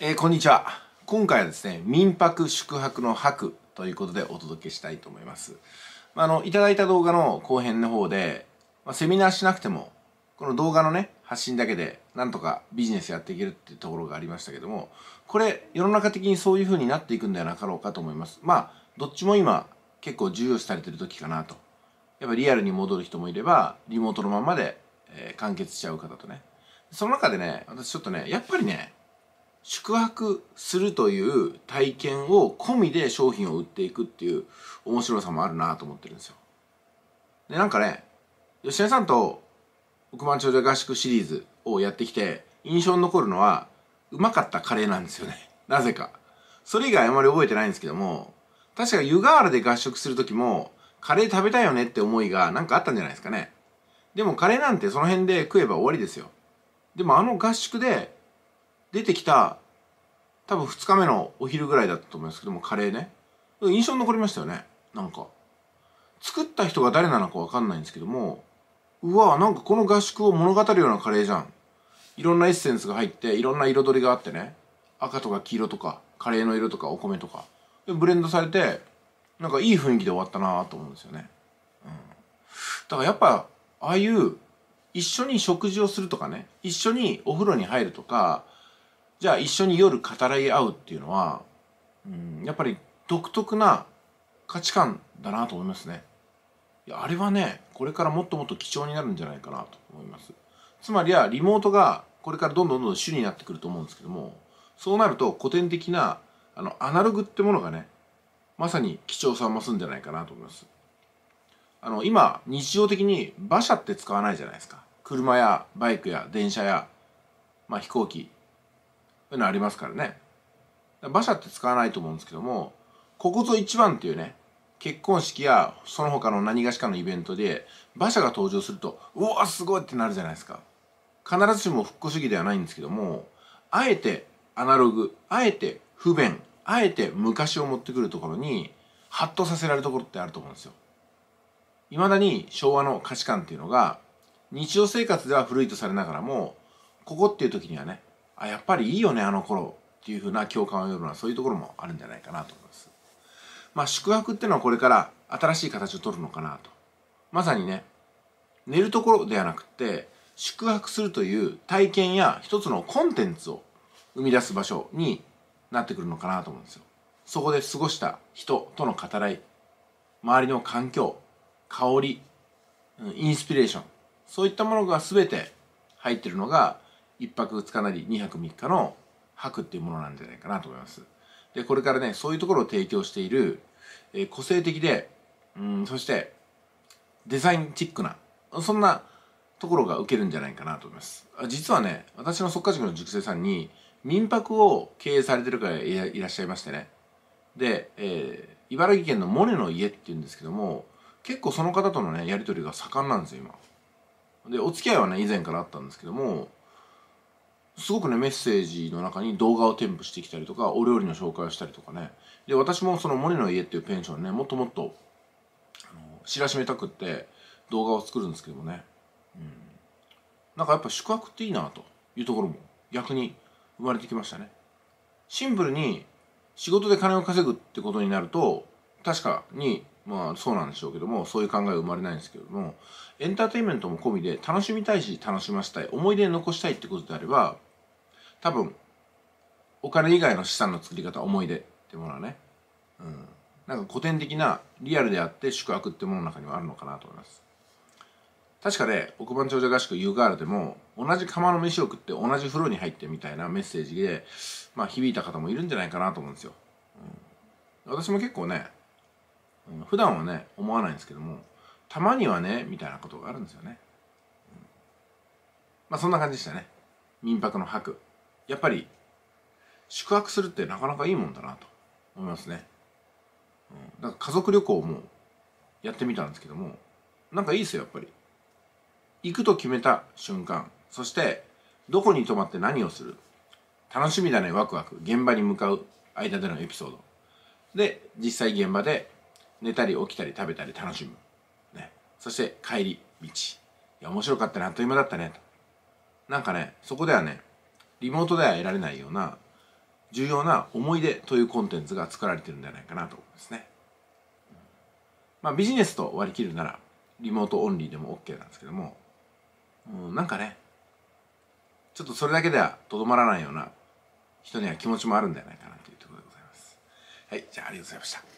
えー、こんにちは今回はですね民泊宿泊の泊ということでお届けしたいと思います、まあ、あのいただいた動画の後編の方で、まあ、セミナーしなくてもこの動画のね発信だけでなんとかビジネスやっていけるっていうところがありましたけどもこれ世の中的にそういう風になっていくんではなかろうかと思いますまあどっちも今結構重要視されてる時かなとやっぱリアルに戻る人もいればリモートのままで、えー、完結しちゃう方とねその中でね私ちょっとねやっぱりね宿泊するという体験を込みで商品を売っていくっていう面白さもあるなと思ってるんですよ。で、なんかね、吉田さんと億万長者合宿シリーズをやってきて印象に残るのはうまかったカレーなんですよね。なぜか。それ以外あまり覚えてないんですけども、確か湯河原で合宿する時もカレー食べたいよねって思いがなんかあったんじゃないですかね。でもカレーなんてその辺で食えば終わりですよ。でもあの合宿で出てきた多分2日目のお昼ぐらいだったと思いますけどもカレーね印象に残りましたよねなんか作った人が誰なのか分かんないんですけどもうわなんかこの合宿を物語るようなカレーじゃんいろんなエッセンスが入っていろんな彩りがあってね赤とか黄色とかカレーの色とかお米とかでブレンドされてなんかいい雰囲気で終わったなと思うんですよね、うん、だからやっぱああいう一緒に食事をするとかね一緒にお風呂に入るとかじゃあ一緒に夜語り合うっていうのは、うん、やっぱり独特な価値観だなと思いますね。いやあれはね、これからもっともっと貴重になるんじゃないかなと思います。つまりはリモートがこれからどんどんどんどん主になってくると思うんですけども、そうなると古典的なあのアナログってものがね、まさに貴重さを増すんじゃないかなと思います。あの、今、日常的に馬車って使わないじゃないですか。車やバイクや電車や、まあ、飛行機いうのありますからね馬車って使わないと思うんですけどもここぞ一番っていうね結婚式やその他の何がしかのイベントで馬車が登場するとうわすごいってなるじゃないですか必ずしも復古主義ではないんですけどもあえてアナログあえて不便あえて昔を持ってくるところにハッとさせられるところってあると思うんですよいまだに昭和の価値観っていうのが日常生活では古いとされながらもここっていう時にはねあやっぱりいいよねあの頃っていうふうな共感を呼ぶのはそういうところもあるんじゃないかなと思います。まあ、宿泊っていうのはこれから新しい形を取るのかなとまさにね寝るところではなくて宿泊するという体験や一つのコンテンツを生み出す場所になってくるのかなと思うんですよ。そこで過ごした人との語らい周りの環境香りインスピレーションそういったものが全て入ってるのが1泊2日なり2泊3日の泊っていうものなんじゃないかなと思います。で、これからね、そういうところを提供している、えー、個性的で、うん、そしてデザインチックな、そんなところが受けるんじゃないかなと思います。実はね、私の即家塾の塾生さんに、民泊を経営されてる方がいらっしゃいましてね。で、えー、茨城県のモネの家っていうんですけども、結構その方とのね、やり取りが盛んなんですよ、今。で、お付き合いはね、以前からあったんですけども、すごくねメッセージの中に動画を添付してきたりとかお料理の紹介をしたりとかねで私もその「モネの家」っていうペンションねもっともっとあの知らしめたくって動画を作るんですけどもね、うん、なんかやっぱ宿泊っていいなというところも逆に生まれてきましたねシンプルに仕事で金を稼ぐってことになると確かにまあそうなんでしょうけどもそういう考えは生まれないんですけどもエンターテインメントも込みで楽しみたいし楽しませたい思い出に残したいってことであれば多分お金以外の資産の作り方思い出ってものはね、うん、なんか古典的なリアルであって宿泊ってものの中にはあるのかなと思います確かね億万長者合宿ーガールでも同じ釜の飯を食って同じ風呂に入ってみたいなメッセージでまあ響いた方もいるんじゃないかなと思うんですよ、うん、私も結構ね、うん、普段はね思わないんですけどもたまにはねみたいなことがあるんですよね、うん、まあそんな感じでしたね民泊の泊やっぱり宿泊するってなかなかいいもんだなと思いますね、うん、だから家族旅行もやってみたんですけどもなんかいいですよやっぱり行くと決めた瞬間そしてどこに泊まって何をする楽しみだねワクワク現場に向かう間でのエピソードで実際現場で寝たり起きたり食べたり楽しむ、ね、そして帰り道いや面白かったねあっという間だったねとなんかねそこではねリモートでは得られないような重要な思い出というコンテンツが作られてるんじゃないかなと思いますね。まあビジネスと割り切るならリモートオンリーでも OK なんですけども、うん、なんかね、ちょっとそれだけではとどまらないような人には気持ちもあるんじゃないかなというところでございます。はい、じゃあありがとうございました。